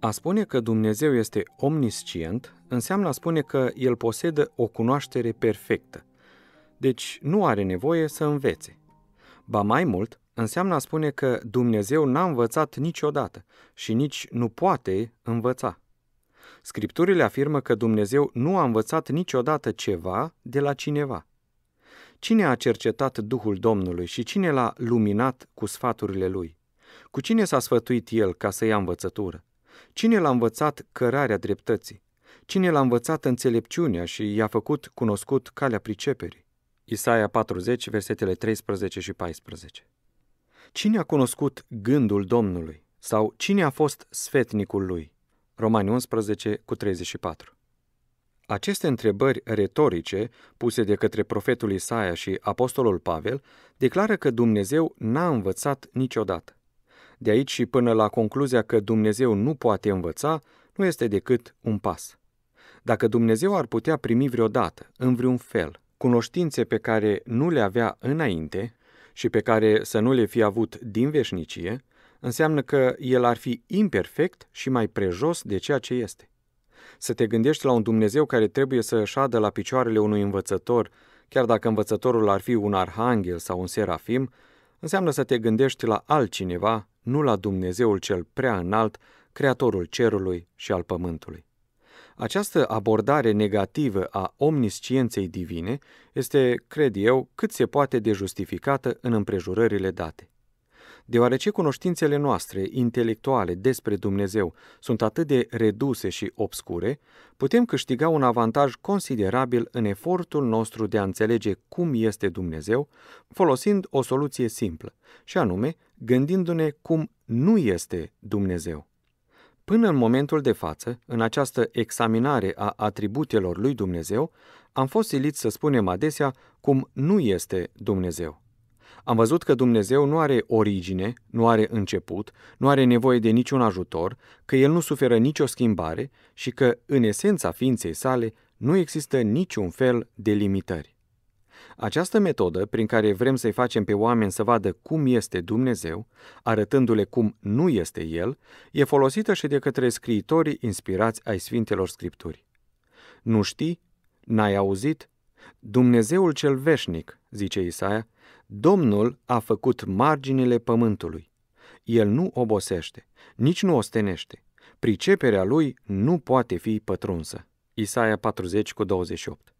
A spune că Dumnezeu este omniscient înseamnă a spune că El posedă o cunoaștere perfectă, deci nu are nevoie să învețe. Ba mai mult, înseamnă a spune că Dumnezeu n-a învățat niciodată și nici nu poate învăța. Scripturile afirmă că Dumnezeu nu a învățat niciodată ceva de la cineva. Cine a cercetat Duhul Domnului și cine l-a luminat cu sfaturile lui? Cu cine s-a sfătuit el ca să ia învățătură? Cine l-a învățat cărarea dreptății? Cine l-a învățat înțelepciunea și i-a făcut cunoscut calea priceperii? Isaia 40, versetele 13 și 14. Cine a cunoscut gândul Domnului? Sau cine a fost sfetnicul lui? Romani 11 cu 34. Aceste întrebări retorice puse de către profetul Isaia și apostolul Pavel declară că Dumnezeu n-a învățat niciodată. De aici și până la concluzia că Dumnezeu nu poate învăța, nu este decât un pas. Dacă Dumnezeu ar putea primi vreodată, în vreun fel, cunoștințe pe care nu le avea înainte și pe care să nu le fi avut din veșnicie, înseamnă că el ar fi imperfect și mai prejos de ceea ce este. Să te gândești la un Dumnezeu care trebuie să șadă la picioarele unui învățător, chiar dacă învățătorul ar fi un arhanghel sau un serafim, înseamnă să te gândești la altcineva nu la Dumnezeul cel prea înalt, creatorul cerului și al pământului. Această abordare negativă a omniscienței divine este, cred eu, cât se poate de justificată în împrejurările date. Deoarece cunoștințele noastre intelectuale despre Dumnezeu sunt atât de reduse și obscure, putem câștiga un avantaj considerabil în efortul nostru de a înțelege cum este Dumnezeu, folosind o soluție simplă, și anume gândindu-ne cum nu este Dumnezeu. Până în momentul de față, în această examinare a atributelor lui Dumnezeu, am fost silit să spunem adesea cum nu este Dumnezeu. Am văzut că Dumnezeu nu are origine, nu are început, nu are nevoie de niciun ajutor, că El nu suferă nicio schimbare și că, în esența ființei sale, nu există niciun fel de limitări. Această metodă, prin care vrem să-i facem pe oameni să vadă cum este Dumnezeu, arătându-le cum nu este El, e folosită și de către scriitorii inspirați ai Sfintelor Scripturi. Nu știi? N-ai auzit? Dumnezeul cel veșnic, zice Isaia, Domnul a făcut marginile pământului. El nu obosește, nici nu ostenește. Priceperea lui nu poate fi pătrunsă. Isaia 40 cu 28.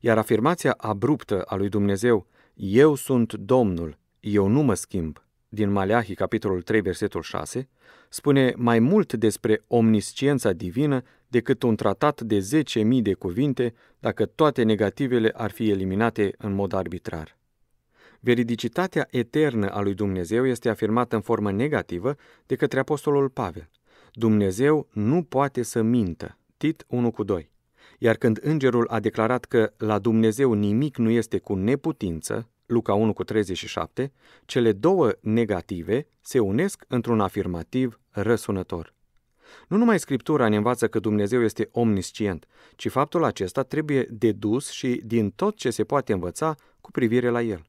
Iar afirmația abruptă a lui Dumnezeu, Eu sunt Domnul, eu nu mă schimb, din Maleahii capitolul 3, versetul 6, spune mai mult despre omnisciența divină decât un tratat de 10.000 de cuvinte dacă toate negativele ar fi eliminate în mod arbitrar. Veridicitatea eternă a lui Dumnezeu este afirmată în formă negativă de către Apostolul Pavel. Dumnezeu nu poate să mintă. Tit 1 cu 2. Iar când îngerul a declarat că la Dumnezeu nimic nu este cu neputință, Luca 1 cu 37, cele două negative se unesc într-un afirmativ răsunător. Nu numai Scriptura ne învață că Dumnezeu este omniscient, ci faptul acesta trebuie dedus și din tot ce se poate învăța cu privire la El.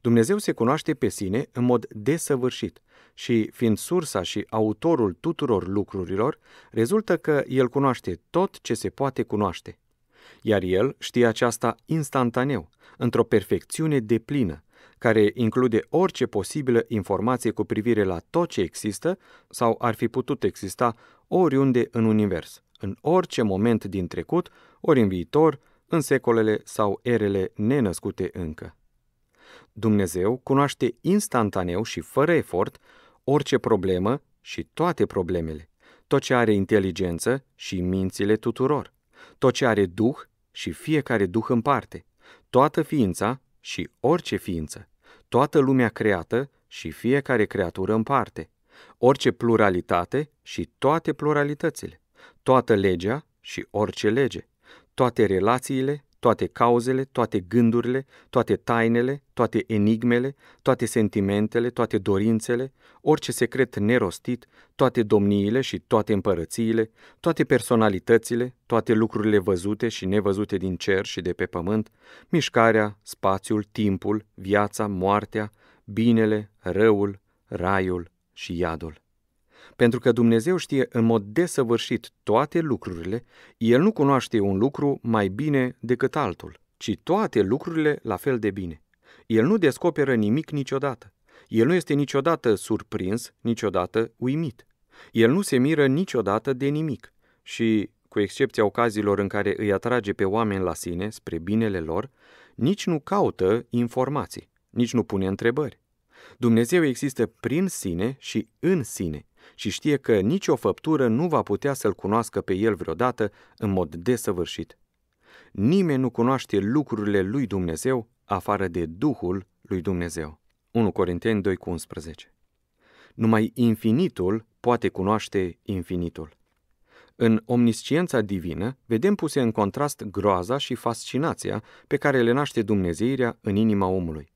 Dumnezeu se cunoaște pe sine în mod desăvârșit și, fiind sursa și autorul tuturor lucrurilor, rezultă că El cunoaște tot ce se poate cunoaște. Iar El știe aceasta instantaneu, într-o perfecțiune deplină, care include orice posibilă informație cu privire la tot ce există sau ar fi putut exista oriunde în univers, în orice moment din trecut, ori în viitor, în secolele sau erele nenăscute încă. Dumnezeu cunoaște instantaneu și fără efort orice problemă și toate problemele, tot ce are inteligență și mințile tuturor, tot ce are duh și fiecare duh în parte, toată ființa și orice ființă, toată lumea creată și fiecare creatură în parte, orice pluralitate și toate pluralitățile, toată legea și orice lege, toate relațiile toate cauzele, toate gândurile, toate tainele, toate enigmele, toate sentimentele, toate dorințele, orice secret nerostit, toate domniile și toate împărățiile, toate personalitățile, toate lucrurile văzute și nevăzute din cer și de pe pământ, mișcarea, spațiul, timpul, viața, moartea, binele, răul, raiul și iadul. Pentru că Dumnezeu știe în mod desăvârșit toate lucrurile, El nu cunoaște un lucru mai bine decât altul, ci toate lucrurile la fel de bine. El nu descoperă nimic niciodată. El nu este niciodată surprins, niciodată uimit. El nu se miră niciodată de nimic și, cu excepția ocaziilor în care îi atrage pe oameni la sine, spre binele lor, nici nu caută informații, nici nu pune întrebări. Dumnezeu există prin sine și în sine și știe că nicio făptură nu va putea să-L cunoască pe El vreodată în mod desăvârșit. Nimeni nu cunoaște lucrurile lui Dumnezeu afară de Duhul lui Dumnezeu. 1 Corinteni 2,11 Numai infinitul poate cunoaște infinitul. În omnisciența divină vedem puse în contrast groaza și fascinația pe care le naște Dumnezeirea în inima omului.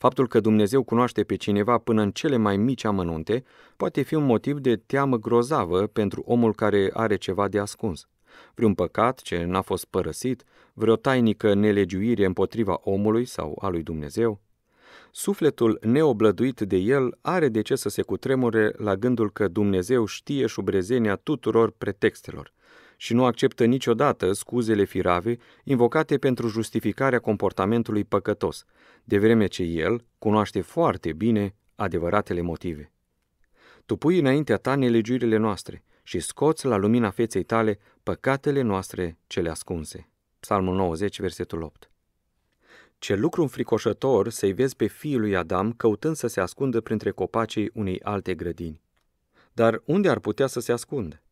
Faptul că Dumnezeu cunoaște pe cineva până în cele mai mici amănunte poate fi un motiv de teamă grozavă pentru omul care are ceva de ascuns. Vreun păcat ce n-a fost părăsit, vreo tainică nelegiuire împotriva omului sau a lui Dumnezeu. Sufletul neoblăduit de el are de ce să se cutremure la gândul că Dumnezeu știe șubrezenia tuturor pretextelor, și nu acceptă niciodată scuzele firave invocate pentru justificarea comportamentului păcătos, de vreme ce el cunoaște foarte bine adevăratele motive. Tu pui înaintea ta nelegiurile noastre și scoți la lumina feței tale păcatele noastre cele ascunse. Psalmul 90, versetul 8. Ce lucru înfricoșător să-i vezi pe fiul lui Adam căutând să se ascundă printre copacii unei alte grădini. Dar unde ar putea să se ascundă?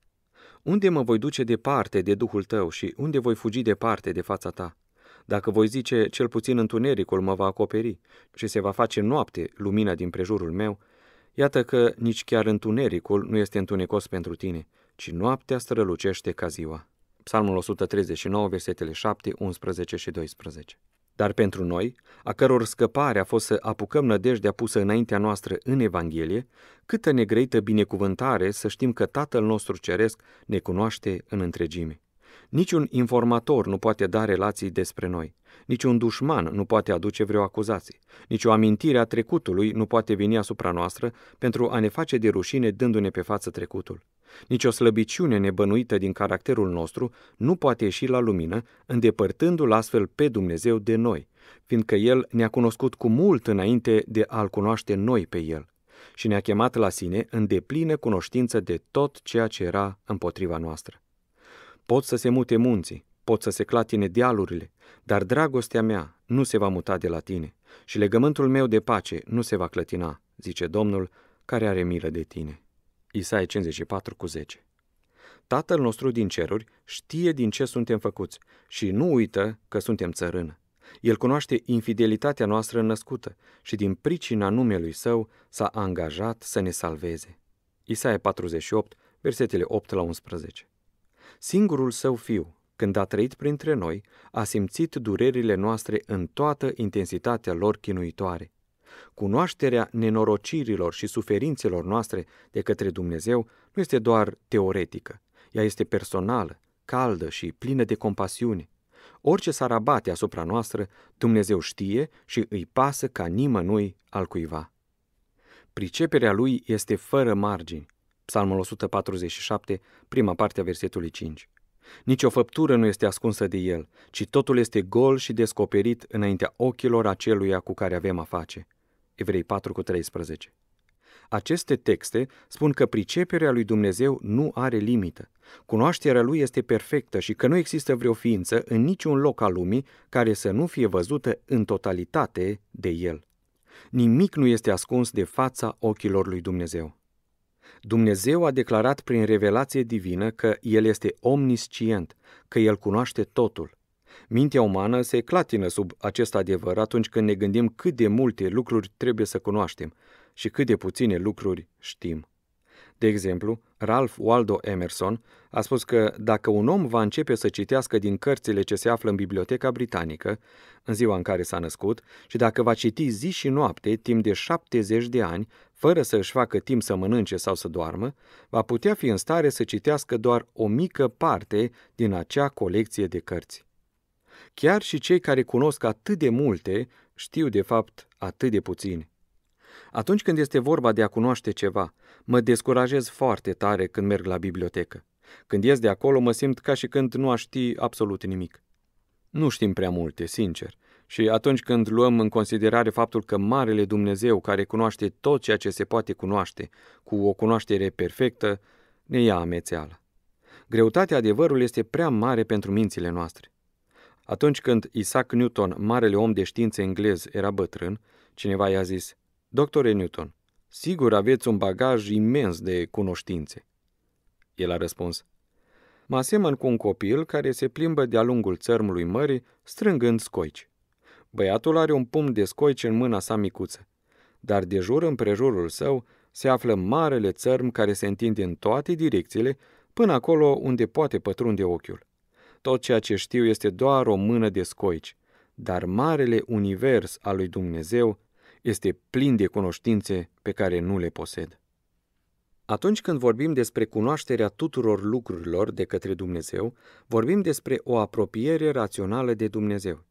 Unde mă voi duce departe de Duhul tău și unde voi fugi departe de fața ta? Dacă voi zice, cel puțin întunericul mă va acoperi și se va face noapte lumina din prejurul meu, iată că nici chiar întunericul nu este întunecos pentru tine, ci noaptea strălucește ca ziua. Psalmul 139, versetele 7, 11 și 12. Dar pentru noi, a căror scăpare a fost să apucăm nădejdea pusă înaintea noastră în Evanghelie, câtă negreită binecuvântare să știm că Tatăl nostru Ceresc ne cunoaște în întregime. Niciun informator nu poate da relații despre noi, niciun dușman nu poate aduce vreo acuzație, nici o amintire a trecutului nu poate veni asupra noastră pentru a ne face de rușine dându-ne pe față trecutul. Nici o slăbiciune nebănuită din caracterul nostru nu poate ieși la lumină, îndepărtându-l astfel pe Dumnezeu de noi, fiindcă El ne-a cunoscut cu mult înainte de a-L cunoaște noi pe El și ne-a chemat la sine în deplină cunoștință de tot ceea ce era împotriva noastră. Pot să se mute munții, pot să se clatine dealurile, dar dragostea mea nu se va muta de la tine și legământul meu de pace nu se va clătina, zice Domnul, care are milă de tine. Isaia 54 cu 10 Tatăl nostru din ceruri știe din ce suntem făcuți și nu uită că suntem țărână. El cunoaște infidelitatea noastră născută și din pricina numelui său s-a angajat să ne salveze. Isaia 48, versetele 8 la 11 Singurul său fiu, când a trăit printre noi, a simțit durerile noastre în toată intensitatea lor chinuitoare. Cunoașterea nenorocirilor și suferințelor noastre de către Dumnezeu nu este doar teoretică, ea este personală, caldă și plină de compasiune. Orice s-ar abate asupra noastră, Dumnezeu știe și îi pasă ca nimănui al cuiva. Priceperea lui este fără margini Psalmul 147, prima parte a versetului 5. Nici o făptură nu este ascunsă de el, ci totul este gol și descoperit înaintea ochilor aceluia cu care avem a face. Evrei 4 cu 13. Aceste texte spun că priceperea lui Dumnezeu nu are limită. Cunoașterea lui este perfectă și că nu există vreo ființă în niciun loc al lumii care să nu fie văzută în totalitate de el. Nimic nu este ascuns de fața ochilor lui Dumnezeu. Dumnezeu a declarat prin revelație divină că El este omniscient, că El cunoaște totul. Mintea umană se clatină sub acest adevăr atunci când ne gândim cât de multe lucruri trebuie să cunoaștem și cât de puține lucruri știm. De exemplu, Ralph Waldo Emerson a spus că dacă un om va începe să citească din cărțile ce se află în Biblioteca Britanică, în ziua în care s-a născut, și dacă va citi zi și noapte timp de 70 de ani, fără să își facă timp să mănânce sau să doarmă, va putea fi în stare să citească doar o mică parte din acea colecție de cărți. Chiar și cei care cunosc atât de multe știu de fapt atât de puțini. Atunci când este vorba de a cunoaște ceva, mă descurajez foarte tare când merg la bibliotecă. Când ies de acolo, mă simt ca și când nu aș ști absolut nimic. Nu știm prea multe, sincer. Și atunci când luăm în considerare faptul că Marele Dumnezeu, care cunoaște tot ceea ce se poate cunoaște, cu o cunoaștere perfectă, ne ia amețeala. Greutatea adevărului este prea mare pentru mințile noastre. Atunci când Isaac Newton, marele om de știință englez, era bătrân, cineva i-a zis, Doctore Newton, sigur aveți un bagaj imens de cunoștințe. El a răspuns. Mă asemăn cu un copil care se plimbă de-a lungul țărmului mării, strângând scoici. Băiatul are un pumn de scoici în mâna sa micuță, dar de jur împrejurul său se află marele țărm care se întinde în toate direcțiile, până acolo unde poate pătrunde ochiul. Tot ceea ce știu este doar o mână de scoici, dar marele univers al lui Dumnezeu este plin de cunoștințe pe care nu le posed. Atunci când vorbim despre cunoașterea tuturor lucrurilor de către Dumnezeu, vorbim despre o apropiere rațională de Dumnezeu.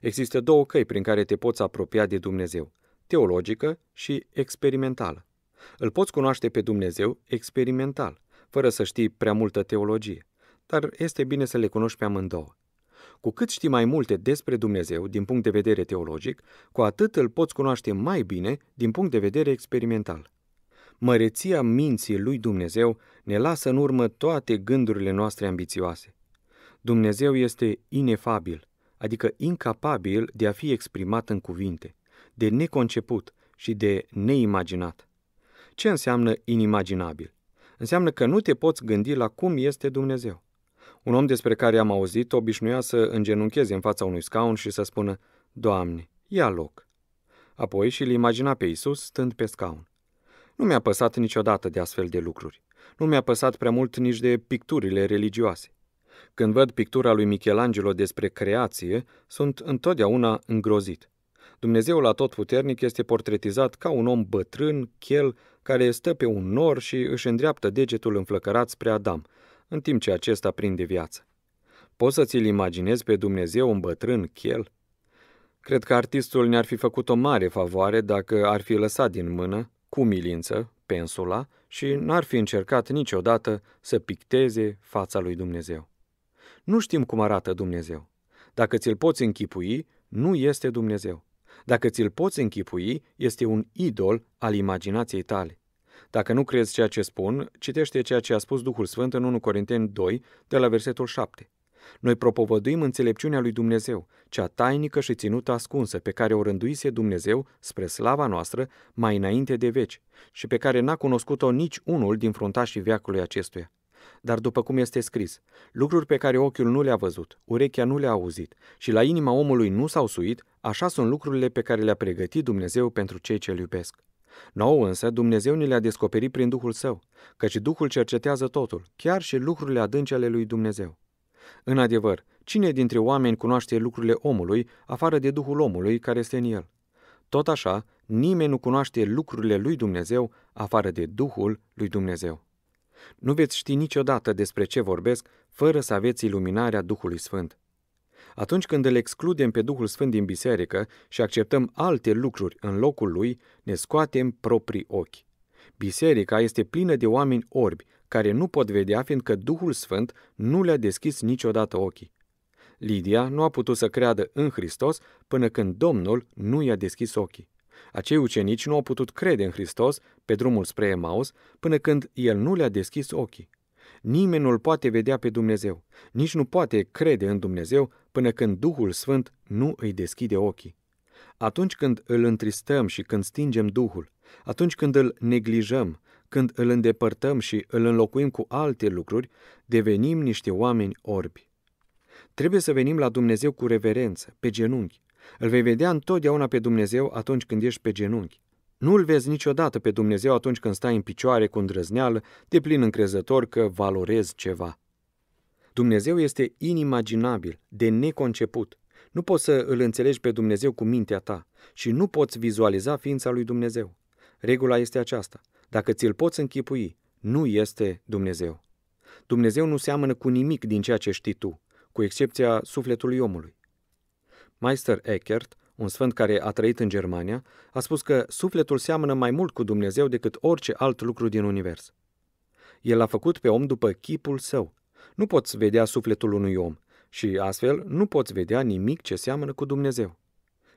Există două căi prin care te poți apropia de Dumnezeu, teologică și experimentală. Îl poți cunoaște pe Dumnezeu experimental, fără să știi prea multă teologie, dar este bine să le cunoști pe amândouă. Cu cât știi mai multe despre Dumnezeu din punct de vedere teologic, cu atât îl poți cunoaște mai bine din punct de vedere experimental. Măreția minții lui Dumnezeu ne lasă în urmă toate gândurile noastre ambițioase. Dumnezeu este inefabil, adică incapabil de a fi exprimat în cuvinte, de neconceput și de neimaginat. Ce înseamnă inimaginabil? Înseamnă că nu te poți gândi la cum este Dumnezeu. Un om despre care am auzit obișnuia să îngenuncheze în fața unui scaun și să spună, Doamne, ia loc. Apoi și-l imagina pe Isus stând pe scaun. Nu mi-a păsat niciodată de astfel de lucruri. Nu mi-a păsat prea mult nici de picturile religioase. Când văd pictura lui Michelangelo despre creație, sunt întotdeauna îngrozit. Dumnezeul Atotputernic este portretizat ca un om bătrân, chel, care stă pe un nor și își îndreaptă degetul înflăcărat spre Adam, în timp ce acesta prinde viață. Poți să ți-l imaginezi pe Dumnezeu un bătrân chel? Cred că artistul ne-ar fi făcut o mare favoare dacă ar fi lăsat din mână, cu milință, pensula și n-ar fi încercat niciodată să picteze fața lui Dumnezeu. Nu știm cum arată Dumnezeu. Dacă ți-l poți închipui, nu este Dumnezeu. Dacă ți-l poți închipui, este un idol al imaginației tale. Dacă nu crezi ceea ce spun, citește ceea ce a spus Duhul Sfânt în 1 Corinteni 2, de la versetul 7. Noi propovăduim înțelepciunea lui Dumnezeu, cea tainică și ținută ascunsă, pe care o rânduise Dumnezeu spre slava noastră mai înainte de veci și pe care n-a cunoscut-o nici unul din fruntașii veacului acestuia. Dar după cum este scris, lucruri pe care ochiul nu le-a văzut, urechea nu le-a auzit și la inima omului nu s-au suit, așa sunt lucrurile pe care le-a pregătit Dumnezeu pentru cei ce-L iubesc. Nou însă Dumnezeu ni le-a descoperit prin Duhul Său, căci Duhul cercetează totul, chiar și lucrurile adânce ale lui Dumnezeu. În adevăr, cine dintre oameni cunoaște lucrurile omului, afară de Duhul omului care este în el? Tot așa, nimeni nu cunoaște lucrurile lui Dumnezeu, afară de Duhul lui Dumnezeu. Nu veți ști niciodată despre ce vorbesc fără să aveți iluminarea Duhului Sfânt. Atunci când îl excludem pe Duhul Sfânt din biserică și acceptăm alte lucruri în locul lui, ne scoatem proprii ochi. Biserica este plină de oameni orbi, care nu pot vedea fiindcă Duhul Sfânt nu le-a deschis niciodată ochii. Lidia nu a putut să creadă în Hristos până când Domnul nu i-a deschis ochii. Acei ucenici nu au putut crede în Hristos pe drumul spre Emaus până când el nu le-a deschis ochii. Nimeni nu-l poate vedea pe Dumnezeu, nici nu poate crede în Dumnezeu până când Duhul Sfânt nu îi deschide ochii. Atunci când îl întristăm și când stingem Duhul, atunci când îl neglijăm, când îl îndepărtăm și îl înlocuim cu alte lucruri, devenim niște oameni orbi. Trebuie să venim la Dumnezeu cu reverență, pe genunchi. Îl vei vedea întotdeauna pe Dumnezeu atunci când ești pe genunchi. Nu îl vezi niciodată pe Dumnezeu atunci când stai în picioare cu îndrăzneală, de plin încrezător că valorezi ceva. Dumnezeu este inimaginabil, de neconceput. Nu poți să îl înțelegi pe Dumnezeu cu mintea ta și nu poți vizualiza ființa lui Dumnezeu. Regula este aceasta. Dacă ți-l poți închipui, nu este Dumnezeu. Dumnezeu nu seamănă cu nimic din ceea ce știi tu, cu excepția sufletului omului. Meister Eckert, un sfânt care a trăit în Germania, a spus că sufletul seamănă mai mult cu Dumnezeu decât orice alt lucru din univers. El a făcut pe om după chipul său nu poți vedea sufletul unui om și astfel nu poți vedea nimic ce seamănă cu Dumnezeu.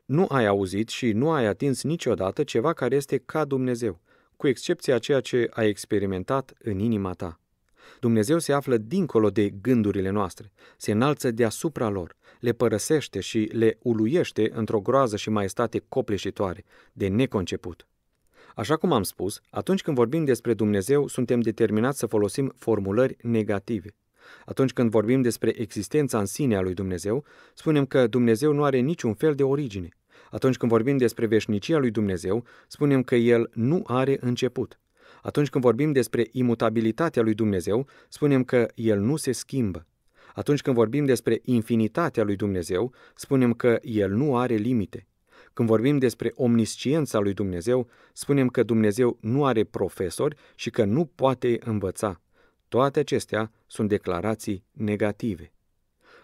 Nu ai auzit și nu ai atins niciodată ceva care este ca Dumnezeu, cu excepția ceea ce ai experimentat în inima ta. Dumnezeu se află dincolo de gândurile noastre, se înalță deasupra lor, le părăsește și le uluiește într-o groază și maestate copleșitoare, de neconceput. Așa cum am spus, atunci când vorbim despre Dumnezeu, suntem determinați să folosim formulări negative. Atunci când vorbim despre existența în sine a lui Dumnezeu, spunem că Dumnezeu nu are niciun fel de origine. Atunci când vorbim despre veșnicia lui Dumnezeu, spunem că El nu are început. Atunci când vorbim despre imutabilitatea lui Dumnezeu, spunem că El nu se schimbă. Atunci când vorbim despre infinitatea lui Dumnezeu, spunem că El nu are limite. Când vorbim despre omnisciența lui Dumnezeu, spunem că Dumnezeu nu are profesori și că nu poate învăța. Toate acestea sunt declarații negative.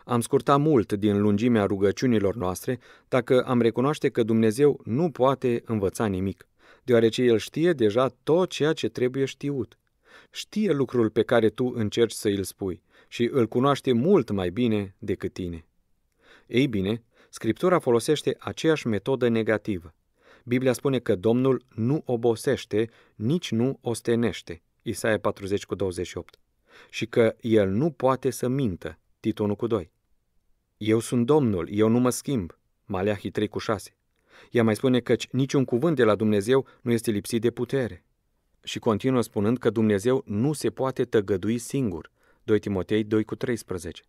Am scurtat mult din lungimea rugăciunilor noastre dacă am recunoaște că Dumnezeu nu poate învăța nimic, deoarece El știe deja tot ceea ce trebuie știut. Știe lucrul pe care tu încerci să îl spui și îl cunoaște mult mai bine decât tine. Ei bine, Scriptura folosește aceeași metodă negativă. Biblia spune că Domnul nu obosește, nici nu ostenește. Isaia 40 cu 28, și că el nu poate să mintă, Tit 1 cu 2. Eu sunt Domnul, eu nu mă schimb, Maleahii 3 cu 6. Ea mai spune căci niciun cuvânt de la Dumnezeu nu este lipsit de putere. Și continuă spunând că Dumnezeu nu se poate tăgădui singur, 2 Timotei 2 cu 13.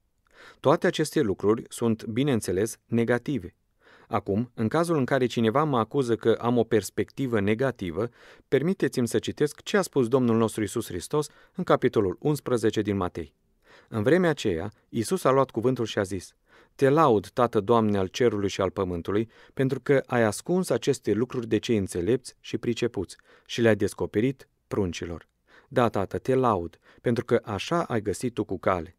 Toate aceste lucruri sunt, bineînțeles, negative, Acum, în cazul în care cineva mă acuză că am o perspectivă negativă, permiteți-mi să citesc ce a spus Domnul nostru Isus Hristos în capitolul 11 din Matei. În vremea aceea, Isus a luat cuvântul și a zis, Te laud, Tată Doamne al cerului și al pământului, pentru că ai ascuns aceste lucruri de cei înțelepți și pricepuți și le-ai descoperit pruncilor. Da, Tată, te laud, pentru că așa ai găsit tu cu cale.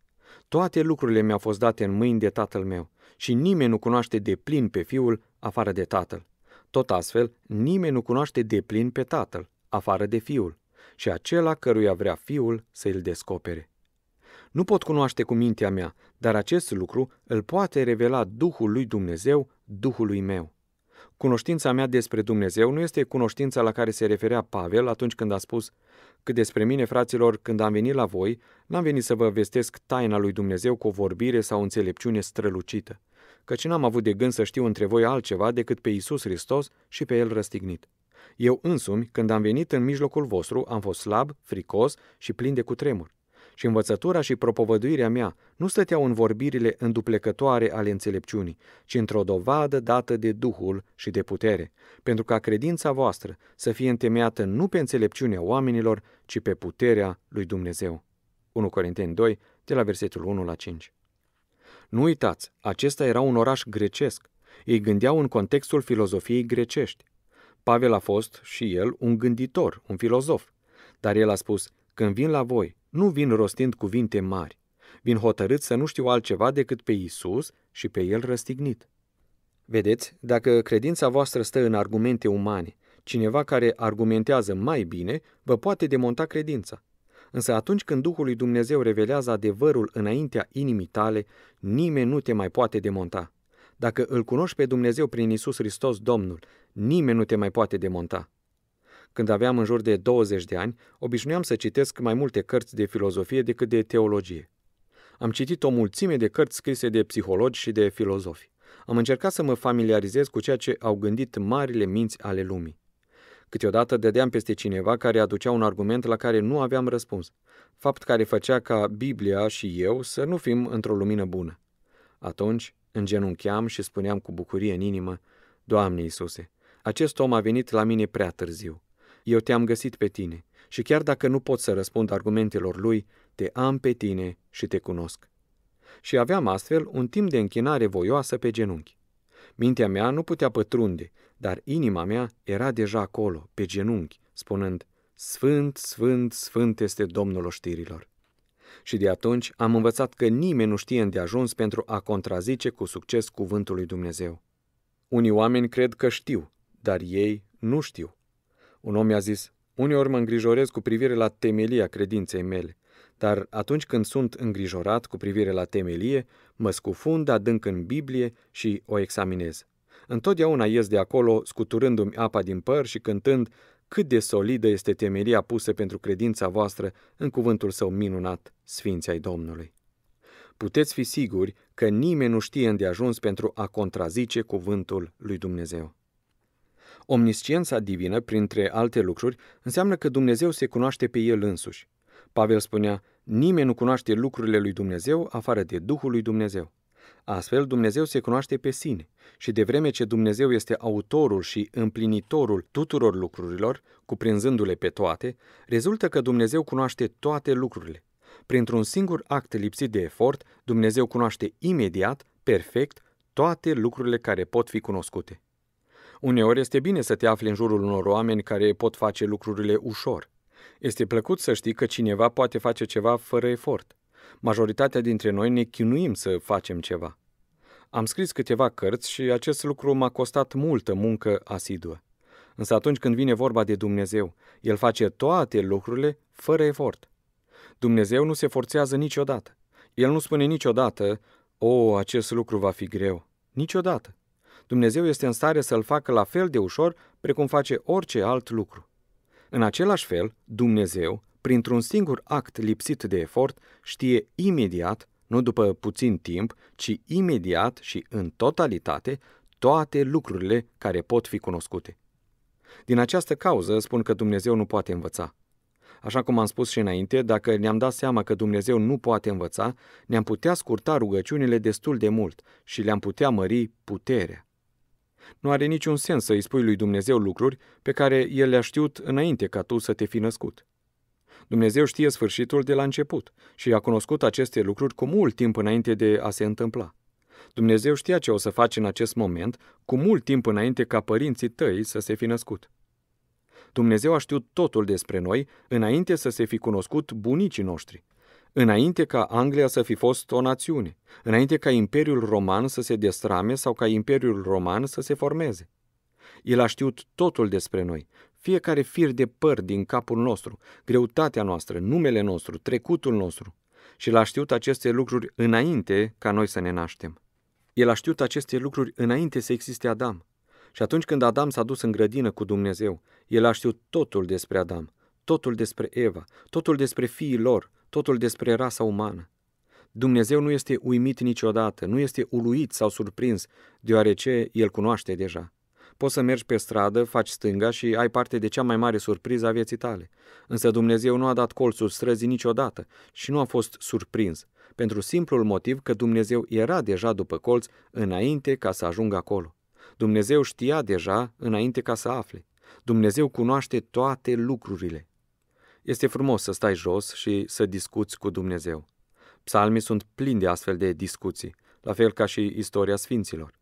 Toate lucrurile mi-au fost date în mâini de Tatăl meu și nimeni nu cunoaște de plin pe Fiul afară de Tatăl. Tot astfel, nimeni nu cunoaște de plin pe Tatăl afară de Fiul și acela căruia vrea Fiul să îl descopere. Nu pot cunoaște cu mintea mea, dar acest lucru îl poate revela Duhul lui Dumnezeu, Duhului meu. Cunoștința mea despre Dumnezeu nu este cunoștința la care se referea Pavel atunci când a spus că despre mine, fraților, când am venit la voi, n-am venit să vă vestesc taina lui Dumnezeu cu o vorbire sau o înțelepciune strălucită, căci n-am avut de gând să știu între voi altceva decât pe Isus Hristos și pe El răstignit. Eu însumi, când am venit în mijlocul vostru, am fost slab, fricos și plin de cutremur. Și învățătura și propovăduirea mea nu stăteau în vorbirile înduplecătoare ale înțelepciunii, ci într-o dovadă dată de Duhul și de putere, pentru ca credința voastră să fie întemeiată nu pe înțelepciunea oamenilor, ci pe puterea lui Dumnezeu. 1 Corinteni 2, de la versetul 1 la 5. Nu uitați, acesta era un oraș grecesc. Ei gândeau în contextul filozofiei grecești. Pavel a fost și el un gânditor, un filozof. Dar el a spus, când vin la voi, nu vin rostind cuvinte mari. Vin hotărât să nu știu altceva decât pe Isus și pe el răstignit. Vedeți, dacă credința voastră stă în argumente umane, cineva care argumentează mai bine vă poate demonta credința. Însă atunci când Duhul lui Dumnezeu revelează adevărul înaintea inimii tale, nimeni nu te mai poate demonta. Dacă îl cunoști pe Dumnezeu prin Isus Hristos Domnul, nimeni nu te mai poate demonta. Când aveam în jur de 20 de ani, obișnuiam să citesc mai multe cărți de filozofie decât de teologie. Am citit o mulțime de cărți scrise de psihologi și de filozofi. Am încercat să mă familiarizez cu ceea ce au gândit marile minți ale lumii. Câteodată dădeam peste cineva care aducea un argument la care nu aveam răspuns, fapt care făcea ca Biblia și eu să nu fim într-o lumină bună. Atunci îngenuncheam și spuneam cu bucurie în inimă, Doamne Iisuse, acest om a venit la mine prea târziu. Eu te-am găsit pe tine și chiar dacă nu pot să răspund argumentelor lui, te am pe tine și te cunosc. Și aveam astfel un timp de închinare voioasă pe genunchi. Mintea mea nu putea pătrunde, dar inima mea era deja acolo, pe genunchi, spunând, Sfânt, Sfânt, Sfânt este Domnul oștirilor. Și de atunci am învățat că nimeni nu știe îndeajuns pentru a contrazice cu succes cuvântul lui Dumnezeu. Unii oameni cred că știu, dar ei nu știu. Un om mi-a zis, uneori mă îngrijorez cu privire la temelia credinței mele dar atunci când sunt îngrijorat cu privire la temelie, mă scufund adânc în Biblie și o examinez. Întotdeauna ies de acolo scuturându-mi apa din păr și cântând cât de solidă este temelia pusă pentru credința voastră în cuvântul său minunat, Sfinții ai Domnului. Puteți fi siguri că nimeni nu știe îndeajuns pentru a contrazice cuvântul lui Dumnezeu. Omnisciența divină, printre alte lucruri, înseamnă că Dumnezeu se cunoaște pe El însuși. Pavel spunea, nimeni nu cunoaște lucrurile lui Dumnezeu afară de Duhul lui Dumnezeu. Astfel, Dumnezeu se cunoaște pe sine și de vreme ce Dumnezeu este autorul și împlinitorul tuturor lucrurilor, cuprinzându-le pe toate, rezultă că Dumnezeu cunoaște toate lucrurile. Printr-un singur act lipsit de efort, Dumnezeu cunoaște imediat, perfect, toate lucrurile care pot fi cunoscute. Uneori este bine să te afli în jurul unor oameni care pot face lucrurile ușor, este plăcut să știi că cineva poate face ceva fără efort. Majoritatea dintre noi ne chinuim să facem ceva. Am scris câteva cărți și acest lucru m-a costat multă muncă asiduă. Însă atunci când vine vorba de Dumnezeu, El face toate lucrurile fără efort. Dumnezeu nu se forțează niciodată. El nu spune niciodată, o, oh, acest lucru va fi greu. Niciodată. Dumnezeu este în stare să-l facă la fel de ușor precum face orice alt lucru. În același fel, Dumnezeu, printr-un singur act lipsit de efort, știe imediat, nu după puțin timp, ci imediat și în totalitate, toate lucrurile care pot fi cunoscute. Din această cauză spun că Dumnezeu nu poate învăța. Așa cum am spus și înainte, dacă ne-am dat seama că Dumnezeu nu poate învăța, ne-am putea scurta rugăciunile destul de mult și le-am putea mări puterea. Nu are niciun sens să îi spui lui Dumnezeu lucruri pe care El le-a știut înainte ca tu să te fi născut. Dumnezeu știe sfârșitul de la început și a cunoscut aceste lucruri cu mult timp înainte de a se întâmpla. Dumnezeu știa ce o să faci în acest moment, cu mult timp înainte ca părinții tăi să se fi născut. Dumnezeu a știut totul despre noi înainte să se fi cunoscut bunicii noștri înainte ca Anglia să fi fost o națiune, înainte ca Imperiul Roman să se destrame sau ca Imperiul Roman să se formeze. El a știut totul despre noi, fiecare fir de păr din capul nostru, greutatea noastră, numele nostru, trecutul nostru. Și l-a știut aceste lucruri înainte ca noi să ne naștem. El a știut aceste lucruri înainte să existe Adam. Și atunci când Adam s-a dus în grădină cu Dumnezeu, el a știut totul despre Adam, totul despre Eva, totul despre fiii lor, totul despre rasa umană. Dumnezeu nu este uimit niciodată, nu este uluit sau surprins, deoarece El cunoaște deja. Poți să mergi pe stradă, faci stânga și ai parte de cea mai mare surpriză a vieții tale. Însă Dumnezeu nu a dat colțul străzii niciodată și nu a fost surprins, pentru simplul motiv că Dumnezeu era deja după colț înainte ca să ajungă acolo. Dumnezeu știa deja înainte ca să afle. Dumnezeu cunoaște toate lucrurile. Este frumos să stai jos și să discuți cu Dumnezeu. Psalmii sunt plini de astfel de discuții, la fel ca și istoria sfinților.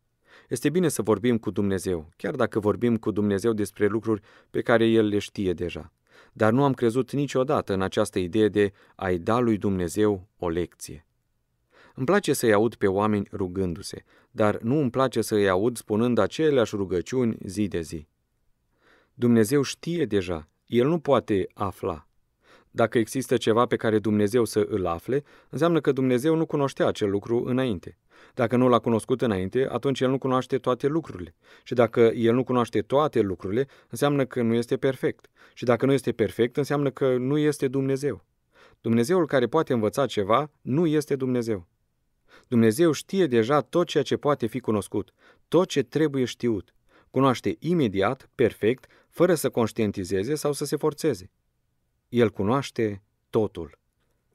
Este bine să vorbim cu Dumnezeu, chiar dacă vorbim cu Dumnezeu despre lucruri pe care El le știe deja. Dar nu am crezut niciodată în această idee de a-i da lui Dumnezeu o lecție. Îmi place să-i aud pe oameni rugându-se, dar nu îmi place să-i aud spunând aceleași rugăciuni zi de zi. Dumnezeu știe deja, El nu poate afla. Dacă există ceva pe care Dumnezeu să îl afle, înseamnă că Dumnezeu nu cunoștea acel lucru înainte. Dacă nu l-a cunoscut înainte, atunci el nu cunoaște toate lucrurile. Și dacă el nu cunoaște toate lucrurile, înseamnă că nu este perfect. Și dacă nu este perfect, înseamnă că nu este Dumnezeu. Dumnezeul care poate învăța ceva nu este Dumnezeu. Dumnezeu știe deja tot ceea ce poate fi cunoscut, tot ce trebuie știut. Cunoaște imediat, perfect, fără să conștientizeze sau să se forțeze. El cunoaște totul.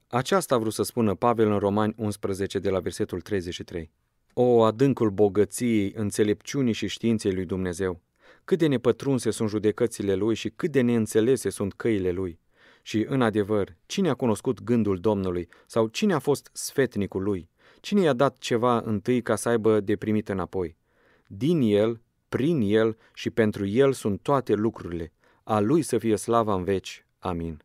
Aceasta a vrut să spună Pavel în Romani 11 de la versetul 33. O, adâncul bogăției, înțelepciunii și științei lui Dumnezeu! Cât de nepătrunse sunt judecățile lui și cât de neînțelese sunt căile lui! Și, în adevăr, cine a cunoscut gândul Domnului sau cine a fost sfetnicul lui? Cine i-a dat ceva întâi ca să aibă de primit înapoi? Din el, prin el și pentru el sunt toate lucrurile. A lui să fie slava în veci. Amin.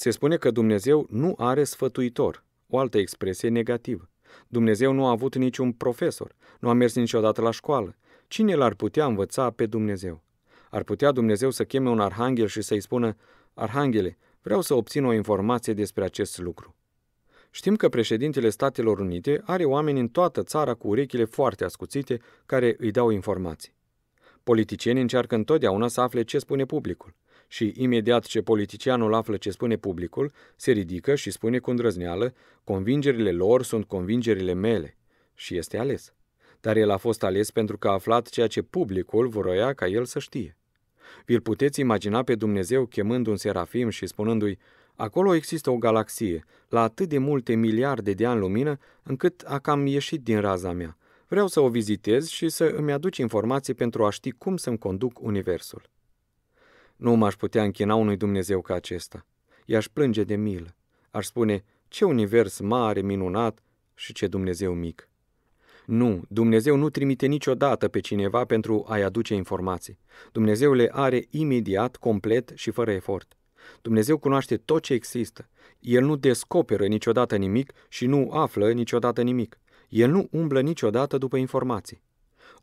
Se spune că Dumnezeu nu are sfătuitor, o altă expresie negativă. Dumnezeu nu a avut niciun profesor, nu a mers niciodată la școală. Cine l-ar putea învăța pe Dumnezeu? Ar putea Dumnezeu să cheme un arhanghel și să-i spună, Arhanghele, vreau să obțin o informație despre acest lucru. Știm că președintele Statelor Unite are oameni în toată țara cu urechile foarte ascuțite care îi dau informații. Politicienii încearcă întotdeauna să afle ce spune publicul și imediat ce politicianul află ce spune publicul, se ridică și spune cu îndrăzneală, convingerile lor sunt convingerile mele și este ales. Dar el a fost ales pentru că a aflat ceea ce publicul vroia ca el să știe. Vi-l puteți imagina pe Dumnezeu chemând un serafim și spunându-i, acolo există o galaxie, la atât de multe miliarde de ani lumină, încât a cam ieșit din raza mea. Vreau să o vizitez și să îmi aduc informații pentru a ști cum să-mi conduc universul. Nu m-aș putea închina unui Dumnezeu ca acesta. I-aș plânge de milă. Aș spune, ce univers mare, minunat și ce Dumnezeu mic. Nu, Dumnezeu nu trimite niciodată pe cineva pentru a-i aduce informații. Dumnezeu le are imediat, complet și fără efort. Dumnezeu cunoaște tot ce există. El nu descoperă niciodată nimic și nu află niciodată nimic. El nu umblă niciodată după informații.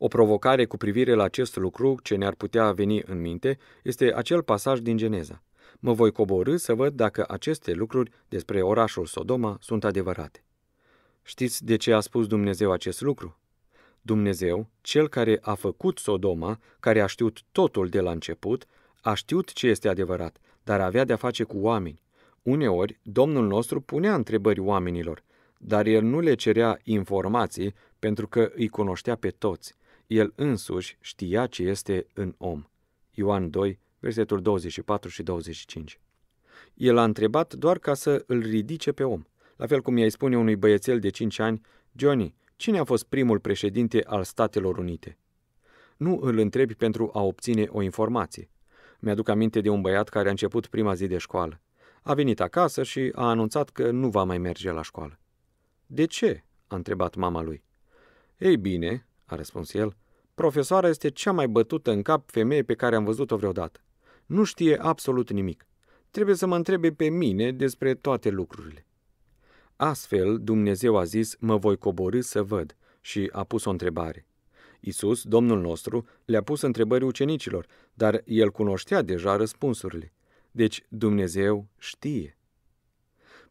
O provocare cu privire la acest lucru ce ne-ar putea veni în minte este acel pasaj din Geneza. Mă voi coborâ să văd dacă aceste lucruri despre orașul Sodoma sunt adevărate. Știți de ce a spus Dumnezeu acest lucru? Dumnezeu, cel care a făcut Sodoma, care a știut totul de la început, a știut ce este adevărat, dar avea de-a face cu oameni. Uneori, Domnul nostru punea întrebări oamenilor, dar el nu le cerea informații pentru că îi cunoștea pe toți. El însuși știa ce este în om. Ioan 2, versetul 24 și 25. El a întrebat doar ca să îl ridice pe om. La fel cum i-ai spune unui băiețel de 5 ani, Johnny, cine a fost primul președinte al Statelor Unite? Nu îl întrebi pentru a obține o informație. Mi-aduc aminte de un băiat care a început prima zi de școală. A venit acasă și a anunțat că nu va mai merge la școală. De ce? a întrebat mama lui. Ei bine, a răspuns el, profesoara este cea mai bătută în cap femeie pe care am văzut-o vreodată. Nu știe absolut nimic. Trebuie să mă întrebe pe mine despre toate lucrurile. Astfel, Dumnezeu a zis, mă voi coborâ să văd și a pus o întrebare. Isus, Domnul nostru, le-a pus întrebări ucenicilor, dar el cunoștea deja răspunsurile. Deci Dumnezeu știe.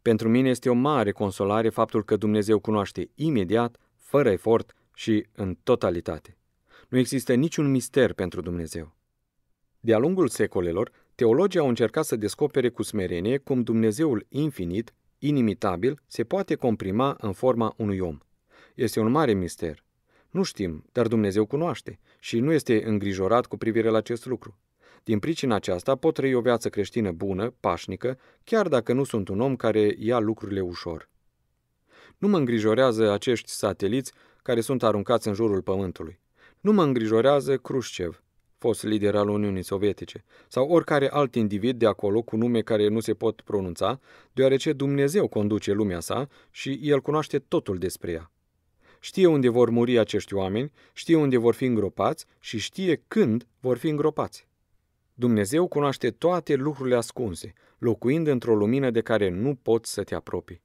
Pentru mine este o mare consolare faptul că Dumnezeu cunoaște imediat, fără efort, și în totalitate. Nu există niciun mister pentru Dumnezeu. De-a lungul secolelor, teologii au încercat să descopere cu smerenie cum Dumnezeul infinit, inimitabil, se poate comprima în forma unui om. Este un mare mister. Nu știm, dar Dumnezeu cunoaște și nu este îngrijorat cu privire la acest lucru. Din pricina aceasta pot trăi o viață creștină bună, pașnică, chiar dacă nu sunt un om care ia lucrurile ușor. Nu mă îngrijorează acești sateliți care sunt aruncați în jurul pământului. Nu mă îngrijorează Khrushchev, fost lider al Uniunii Sovietice, sau oricare alt individ de acolo cu nume care nu se pot pronunța, deoarece Dumnezeu conduce lumea sa și el cunoaște totul despre ea. Știe unde vor muri acești oameni, știe unde vor fi îngropați și știe când vor fi îngropați. Dumnezeu cunoaște toate lucrurile ascunse, locuind într-o lumină de care nu poți să te apropii.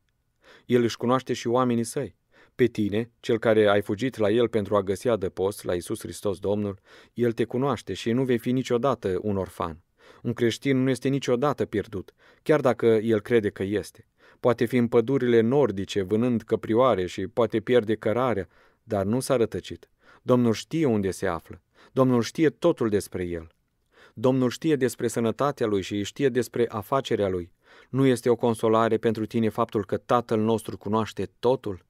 El își cunoaște și oamenii săi. Pe tine, cel care ai fugit la el pentru a găsi adăpost, la Isus Hristos Domnul, el te cunoaște și nu vei fi niciodată un orfan. Un creștin nu este niciodată pierdut, chiar dacă el crede că este. Poate fi în pădurile nordice, vânând căprioare și poate pierde cărarea, dar nu s-a rătăcit. Domnul știe unde se află. Domnul știe totul despre el. Domnul știe despre sănătatea lui și știe despre afacerea lui. Nu este o consolare pentru tine faptul că Tatăl nostru cunoaște totul?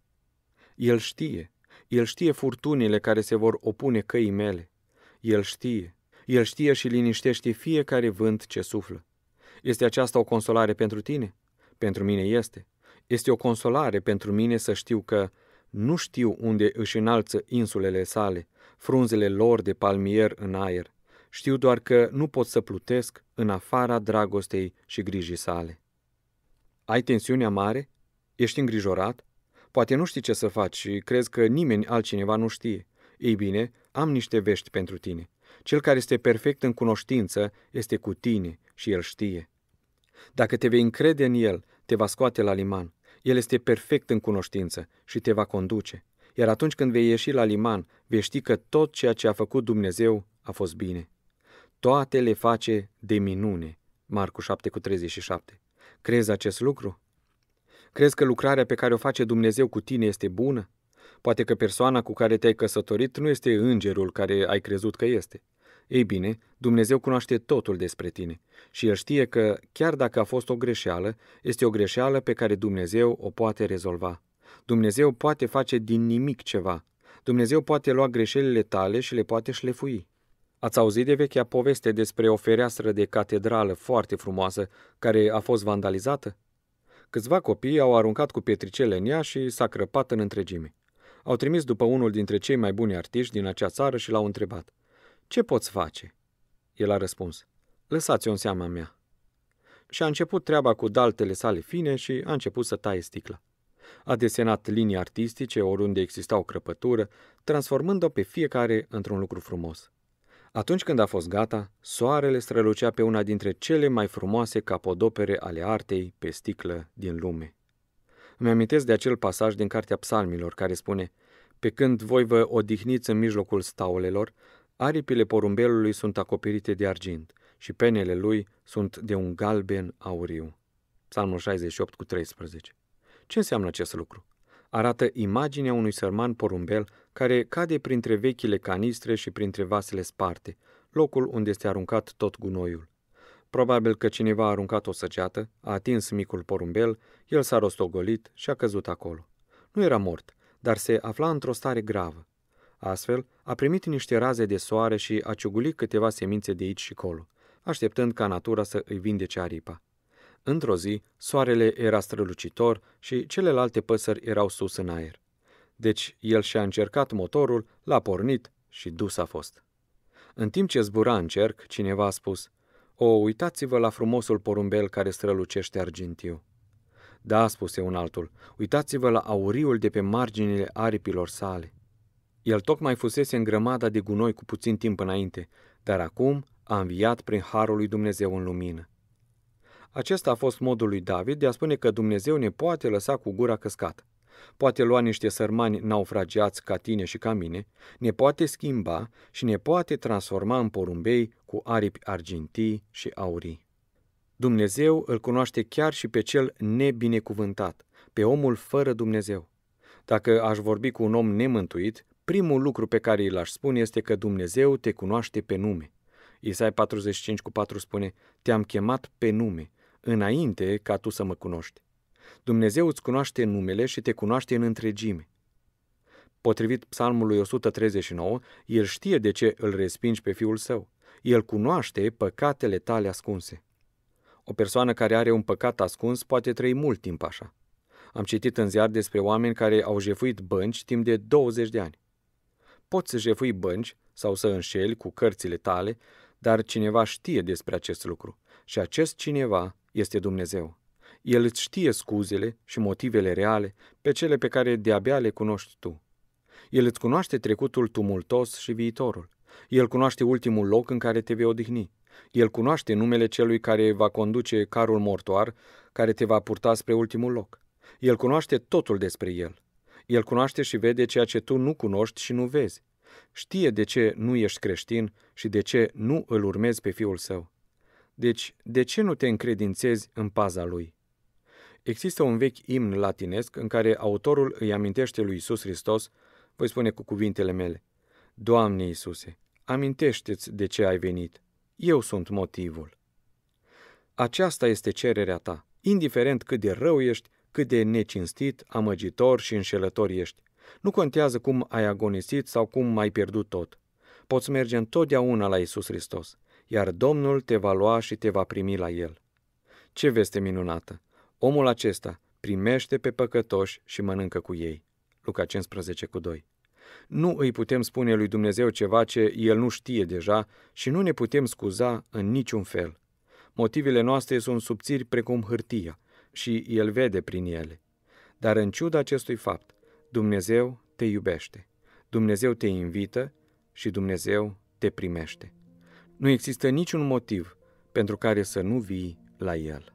El știe. El știe furtunile care se vor opune căii mele. El știe. El știe și liniștește fiecare vânt ce suflă. Este aceasta o consolare pentru tine? Pentru mine este. Este o consolare pentru mine să știu că nu știu unde își înalță insulele sale, frunzele lor de palmier în aer. Știu doar că nu pot să plutesc în afara dragostei și grijii sale. Ai tensiunea mare? Ești îngrijorat? Poate nu știi ce să faci și crezi că nimeni altcineva nu știe. Ei bine, am niște vești pentru tine. Cel care este perfect în cunoștință este cu tine și el știe. Dacă te vei încrede în el, te va scoate la liman. El este perfect în cunoștință și te va conduce. Iar atunci când vei ieși la liman, vei ști că tot ceea ce a făcut Dumnezeu a fost bine. Toate le face de minune. Marcu 7:37. Crezi acest lucru? Crezi că lucrarea pe care o face Dumnezeu cu tine este bună? Poate că persoana cu care te-ai căsătorit nu este îngerul care ai crezut că este. Ei bine, Dumnezeu cunoaște totul despre tine și El știe că, chiar dacă a fost o greșeală, este o greșeală pe care Dumnezeu o poate rezolva. Dumnezeu poate face din nimic ceva. Dumnezeu poate lua greșelile tale și le poate șlefui. Ați auzit de vechea poveste despre o fereastră de catedrală foarte frumoasă care a fost vandalizată? Câțiva copii au aruncat cu pietricele în ea și s-a crăpat în întregime. Au trimis după unul dintre cei mai buni artiști din acea țară și l-au întrebat. Ce poți face? El a răspuns. Lăsați-o în seama mea. Și a început treaba cu daltele sale fine și a început să taie sticla. A desenat linii artistice oriunde exista o crăpătură, transformând-o pe fiecare într-un lucru frumos. Atunci când a fost gata, soarele strălucea pe una dintre cele mai frumoase capodopere ale artei pe sticlă din lume. Îmi amintesc de acel pasaj din Cartea Psalmilor care spune Pe când voi vă odihniți în mijlocul staulelor, aripile porumbelului sunt acoperite de argint și penele lui sunt de un galben auriu. Psalmul 68 cu 13. Ce înseamnă acest lucru? Arată imaginea unui sărman porumbel care cade printre vechile canistre și printre vasele sparte, locul unde este aruncat tot gunoiul. Probabil că cineva a aruncat o săgeată, a atins micul porumbel, el s-a rostogolit și a căzut acolo. Nu era mort, dar se afla într-o stare gravă. Astfel, a primit niște raze de soare și a ciugulit câteva semințe de aici și colo, așteptând ca natura să îi vindece aripa. Într-o zi, soarele era strălucitor și celelalte păsări erau sus în aer. Deci el și-a încercat motorul, l-a pornit și dus a fost. În timp ce zbura în cerc, cineva a spus, O, uitați-vă la frumosul porumbel care strălucește argintiu. Da, spuse un altul, uitați-vă la auriul de pe marginile aripilor sale. El tocmai fusese în grămada de gunoi cu puțin timp înainte, dar acum a înviat prin harul lui Dumnezeu în lumină. Acesta a fost modul lui David de a spune că Dumnezeu ne poate lăsa cu gura căscată poate lua niște sărmani naufragiați ca tine și ca mine, ne poate schimba și ne poate transforma în porumbei cu aripi argintii și aurii. Dumnezeu îl cunoaște chiar și pe cel nebinecuvântat, pe omul fără Dumnezeu. Dacă aș vorbi cu un om nemântuit, primul lucru pe care îl aș spune este că Dumnezeu te cunoaște pe nume. Isai 45 cu 4 spune, te-am chemat pe nume, înainte ca tu să mă cunoști. Dumnezeu îți cunoaște numele și te cunoaște în întregime. Potrivit psalmului 139, el știe de ce îl respingi pe fiul său. El cunoaște păcatele tale ascunse. O persoană care are un păcat ascuns poate trăi mult timp așa. Am citit în ziar despre oameni care au jefuit bănci timp de 20 de ani. Poți să jefui bănci sau să înșeli cu cărțile tale, dar cineva știe despre acest lucru și acest cineva este Dumnezeu. El îți știe scuzele și motivele reale pe cele pe care de-abia le cunoști tu. El îți cunoaște trecutul tumultos și viitorul. El cunoaște ultimul loc în care te vei odihni. El cunoaște numele celui care va conduce carul mortoar care te va purta spre ultimul loc. El cunoaște totul despre el. El cunoaște și vede ceea ce tu nu cunoști și nu vezi. Știe de ce nu ești creștin și de ce nu îl urmezi pe fiul său. Deci, de ce nu te încredințezi în paza lui? Există un vechi imn latinesc în care autorul îi amintește lui Isus Hristos, voi spune cu cuvintele mele, Doamne Iisuse, amintește-ți de ce ai venit. Eu sunt motivul. Aceasta este cererea ta, indiferent cât de rău ești, cât de necinstit, amăgitor și înșelător ești. Nu contează cum ai agonisit sau cum ai pierdut tot. Poți merge întotdeauna la Isus Hristos, iar Domnul te va lua și te va primi la El. Ce veste minunată! Omul acesta primește pe păcătoși și mănâncă cu ei. Luca 15 cu 2. Nu îi putem spune lui Dumnezeu ceva ce El nu știe deja și nu ne putem scuza în niciun fel. Motivele noastre sunt subțiri precum hârtia și El vede prin ele. Dar în ciuda acestui fapt, Dumnezeu te iubește, Dumnezeu te invită și Dumnezeu te primește. Nu există niciun motiv pentru care să nu vii la El.